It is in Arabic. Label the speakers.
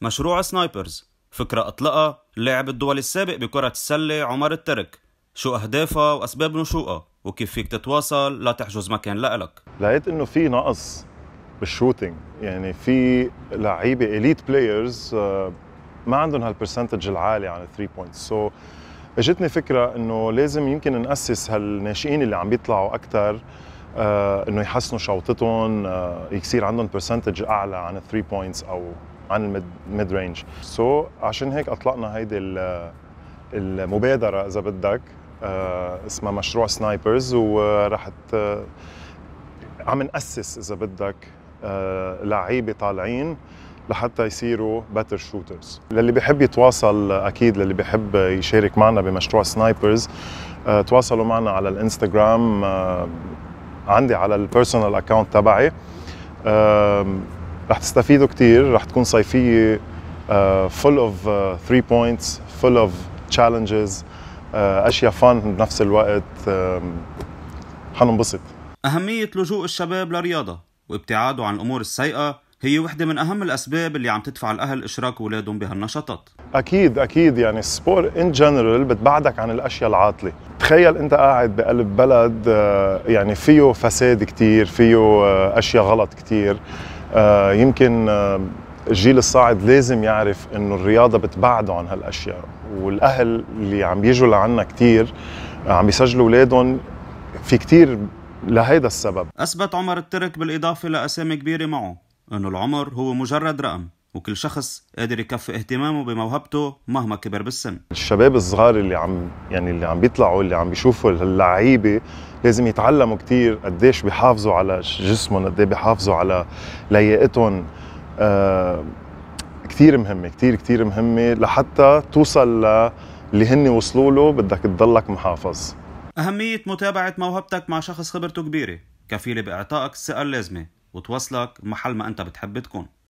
Speaker 1: مشروع سنايبرز فكرة أطلقها لاعب الدول السابق بكرة السلة عمر الترك شو أهدافها وأسباب نشوئها وكيف فيك تتواصل لتحجز مكان لإلك
Speaker 2: لقيت إنه في نقص بالشوتينج يعني في لعيبة إليت آه، بلايرز ما عندهم هالبرسنتج العالي عن الثري بوينتس سو اجتني فكرة إنه لازم يمكن نأسس هالناشئين اللي عم بيطلعوا أكثر آه، انه يحسنوا شوطتهم آه، يصير عندهم برسنتج اعلى عن 3 بوينتس او عن الميد رينج سو so, عشان هيك اطلقنا هيدي المبادره اذا بدك آه، اسمها مشروع سنايبرز وراح عم ناسس اذا بدك آه، لعيبه طالعين لحتى يصيروا باتر شوترز للي بيحب يتواصل اكيد للي بيحب يشارك معنا بمشروع سنايبرز آه، تواصلوا معنا على الانستغرام عندي على البيرسونال اكاونت تبعي رح تستفيدوا كثير رح تكون صيفيه فول اوف ثري بوينتس فول اوف تشالنجز اشياء فان بنفس الوقت حننبسط اهميه لجوء الشباب
Speaker 1: للرياضه وابتعاده عن الامور السيئه هي وحدة من أهم الأسباب اللي عم تدفع الأهل
Speaker 2: إشراك أولادهم بهالنشاطات أكيد أكيد يعني السبور إن جنرال بتبعدك عن الأشياء العاطلة تخيل أنت قاعد بقلب بلد آه، يعني فيه فساد كتير فيه آه، أشياء غلط كتير آه، يمكن آه، الجيل الصاعد لازم يعرف انه الرياضه بتبعده عن هالاشياء والاهل اللي عم بيجوا لعنا كثير عم بيسجلوا اولادهم في كثير لهيدا السبب
Speaker 1: اثبت عمر الترك بالاضافه لاسامي كبيره معه انه العمر هو مجرد رقم وكل شخص قادر يكفي اهتمامه بموهبته مهما كبر بالسن
Speaker 2: الشباب الصغار اللي عم يعني اللي عم بيطلعوا اللي عم بيشوفوا اللعيبه لازم يتعلموا كثير قديش بيحافظوا على جسمهم قديش بيحافظوا على لياقتهم آه كثير مهمه كثير كثير مهمه لحتى توصل للي هن وصلوا له بدك تضلك محافظ
Speaker 1: أهمية متابعة موهبتك مع شخص خبرته كبيرة كفيلة بإعطائك الثقة اللازمة وتوصلك محل ما أنت بتحب تكون